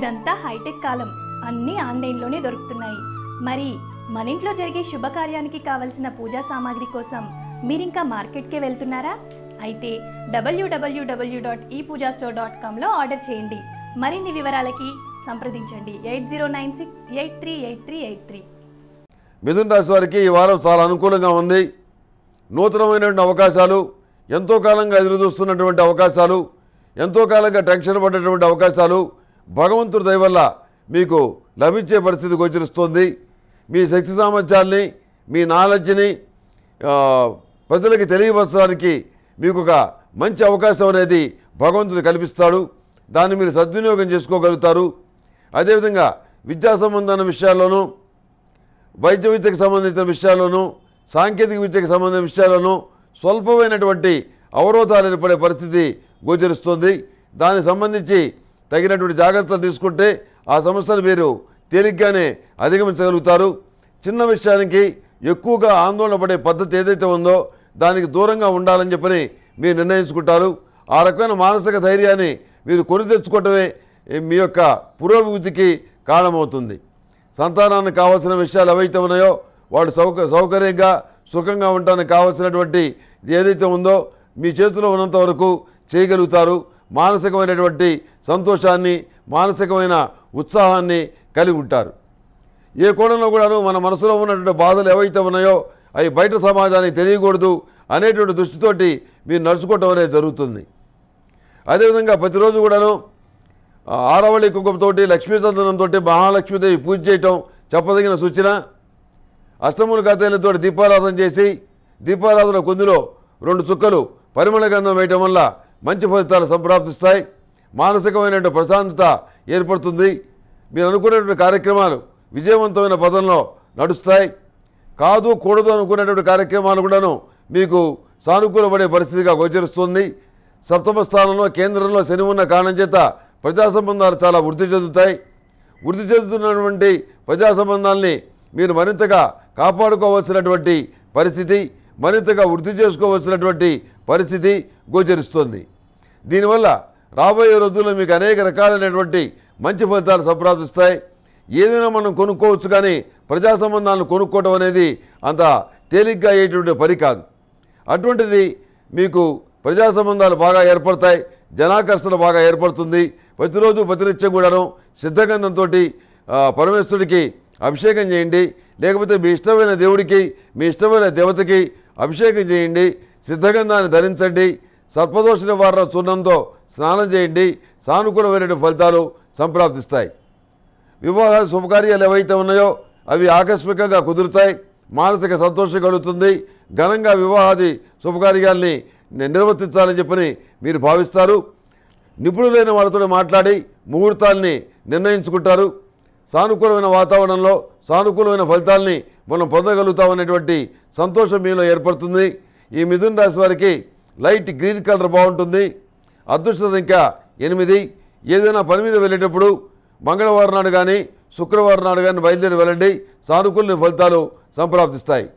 ఇదంతా హైటెక్ కాలం అన్నీ ఆన్లైన్లోనే దొరుకుతున్నాయి మరి మన ఇంట్లో జరిగే శుభకార్యానికి కావలసిన పూజా సామాగ్రి కోసం మీరింకా మార్కెట్కే వెళ్తున్నారా అయితే W W W dot E Pooja store dot కామ్లో ఆర్డర్ చేయండి మరిన్ని వివరాలకి సంప్రదించండి eight zero nine six eight three eight three eight three మిథున్ రాశి వారికి ఈ వారం చాలా అనుకూలంగా ఉంది నూతనమైనటువంటి అవకాశాలు ఎంతో కాలంగా ఎదురు చూస్తున్నటువంటి అవకాశాలు ఎంతో కాలంగా టెన్షన్ పడ్డటువంటి అవకాశాలు భగవంతుడి దయవల్ల మీకు లభించే పరిస్థితి గోచరిస్తుంది మీ శక్తి సామర్థ్యాల్ని మీ నాలెడ్జ్ని ప్రజలకి తెలియపరచడానికి మీకు ఒక మంచి అవకాశం అనేది భగవంతుడు కల్పిస్తాడు దాన్ని మీరు సద్వినియోగం చేసుకోగలుగుతారు అదేవిధంగా విద్యా సంబంధమైన విషయాల్లోనూ వైద్య విద్యకు సంబంధించిన విషయాల్లోనూ సాంకేతిక విద్యకు సంబంధించిన విషయాల్లోనూ స్వల్పమైనటువంటి అవరోధాలు ఏర్పడే పరిస్థితి గోచరిస్తుంది దానికి సంబంధించి తగినటువంటి జాగ్రత్తలు తీసుకుంటే ఆ సమస్యను మీరు తేలిగ్గానే అధిగమించగలుగుతారు చిన్న విషయానికి ఎక్కువగా ఆందోళన పడే పద్ధతి ఏదైతే ఉందో దానికి దూరంగా ఉండాలని చెప్పని మీరు నిర్ణయించుకుంటారు ఆ రకమైన మానసిక ధైర్యాన్ని మీరు కొని తెచ్చుకోవటమే మీ యొక్క పురోభివృద్ధికి కారణమవుతుంది సంతానానికి కావాల్సిన విషయాలు ఏవైతే ఉన్నాయో వాడు సౌక సౌకర్యంగా సుఖంగా ఉండడానికి కావాల్సినటువంటి ఏదైతే ఉందో మీ చేతిలో ఉన్నంత వరకు చేయగలుగుతారు మానసికమైనటువంటి సంతోషాన్ని మానసికమైన ఉత్సాహాన్ని కలిగి ఉంటారు ఏ కోణంలో కూడాను మన మనసులో ఉన్నటువంటి బాధలు ఏవైతే ఉన్నాయో అవి బయట సమాజానికి తెలియకూడదు అనేటువంటి దృష్టితోటి మీరు నడుచుకోవటం అనేది జరుగుతుంది అదేవిధంగా ప్రతిరోజు కూడాను ఆరవళి కుంకుమతోటి లక్ష్మీచందనంతో మహాలక్ష్మీదేవి పూజ చేయటం చెప్పదగిన సూచన అష్టముల కథలతో దీపారాధన చేసి దీపారాధన కొందులో రెండు చుక్కలు పరిమళ గంధం వేయటం వల్ల మంచి ఫలితాలు సంప్రాప్తిస్తాయి మానసికమైన ప్రశాంతత ఏర్పడుతుంది మీరు అనుకునేటువంటి కార్యక్రమాలు విజయవంతమైన పదంలో నడుస్తాయి కాదు కూడదు అనుకునేటువంటి కార్యక్రమాలు కూడాను మీకు సానుకూలపడే పరిస్థితిగా గోచరిస్తుంది సప్తమ స్థానంలో కేంద్రంలో శని ఉన్న కారణం చేత ప్రజా సంబంధాలు చాలా వృద్ధి చెందుతాయి వృద్ధి చెందుతున్నటువంటి ప్రజా సంబంధాల్ని మీరు మరింతగా కాపాడుకోవాల్సినటువంటి పరిస్థితి మరింతగా వృద్ధి చేసుకోవలసినటువంటి పరిస్థితి గోచరిస్తుంది దీనివల్ల రాబోయే రోజుల్లో మీకు అనేక రకాలైనటువంటి మంచి ఫలితాలు సంప్రాప్తిస్తాయి ఏదైనా మనం కొనుక్కోవచ్చు కానీ ప్రజా సంబంధాలను కొనుక్కోవటం అనేది అంత తేలిగ్గా అయ్యేటువంటి పని కాదు అటువంటిది మీకు ప్రజా సంబంధాలు బాగా ఏర్పడతాయి జనాకర్షణ బాగా ఏర్పడుతుంది ప్రతిరోజు ప్రతినిత్యం కూడాను సిద్ధగంధంతో పరమేశ్వరుడికి అభిషేకం చేయండి లేకపోతే మీ ఇష్టమైన దేవుడికి మీ ఇష్టమైన దేవతకి అభిషేకం చేయండి సిద్ధగంధాన్ని ధరించండి సర్పదోష నివారణ చూర్ణంతో స్నానం చేయండి సానుకూలమైన ఫలితాలు సంప్రాప్తిస్తాయి వివాహాలు శుభకార్యాలు ఏవైతే ఉన్నాయో అవి ఆకస్మికంగా కుదురుతాయి మానసిక సంతోషం కలుగుతుంది ఘనంగా వివాహాది శుభకార్యాల్ని నిర్వర్తించాలని చెప్పని మీరు భావిస్తారు నిపుణులైన వాళ్ళతో మాట్లాడి ముహూర్తాల్ని నిర్ణయించుకుంటారు సానుకూలమైన వాతావరణంలో సానుకూలమైన ఫలితాల్ని మనం పొందగలుగుతామనేటువంటి సంతోషం మీలో ఏర్పడుతుంది ఈ మిథున్ రాశి వారికి లైట్ గ్రీన్ కలర్ బాగుంటుంది అదృష్ట సంఖ్య ఎనిమిది ఏదైనా పని మీద వెళ్ళేటప్పుడు మంగళవారం నాడు కానీ శుక్రవారం నాడు కానీ బయలుదేరి వెళ్ళండి సానుకూల ఫలితాలు సంప్రాప్తిస్తాయి